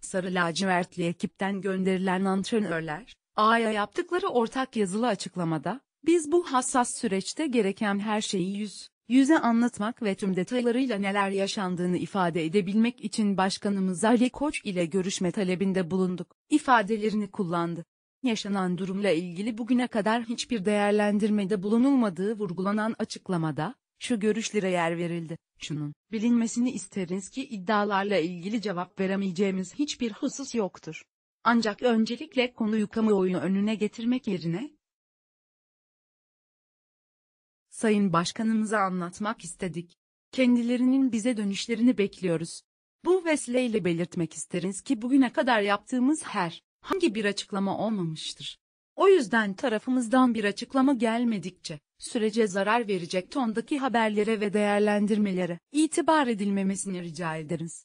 Sarı lacivertli ekipten gönderilen antrenörler, A'ya yaptıkları ortak yazılı açıklamada, biz bu hassas süreçte gereken her şeyi yüz, yüze anlatmak ve tüm detaylarıyla neler yaşandığını ifade edebilmek için başkanımız Ali Koç ile görüşme talebinde bulunduk, ifadelerini kullandı. Yaşanan durumla ilgili bugüne kadar hiçbir değerlendirmede bulunulmadığı vurgulanan açıklamada, şu görüşlere yer verildi. Şunun bilinmesini isteriz ki iddialarla ilgili cevap veremeyeceğimiz hiçbir husus yoktur. Ancak öncelikle konuyu kamuoyunu önüne getirmek yerine, Sayın Başkanımıza anlatmak istedik. Kendilerinin bize dönüşlerini bekliyoruz. Bu vesileyle belirtmek isteriz ki bugüne kadar yaptığımız her hangi bir açıklama olmamıştır. O yüzden tarafımızdan bir açıklama gelmedikçe, sürece zarar verecek tondaki haberlere ve değerlendirmelere itibar edilmemesini rica ederiz.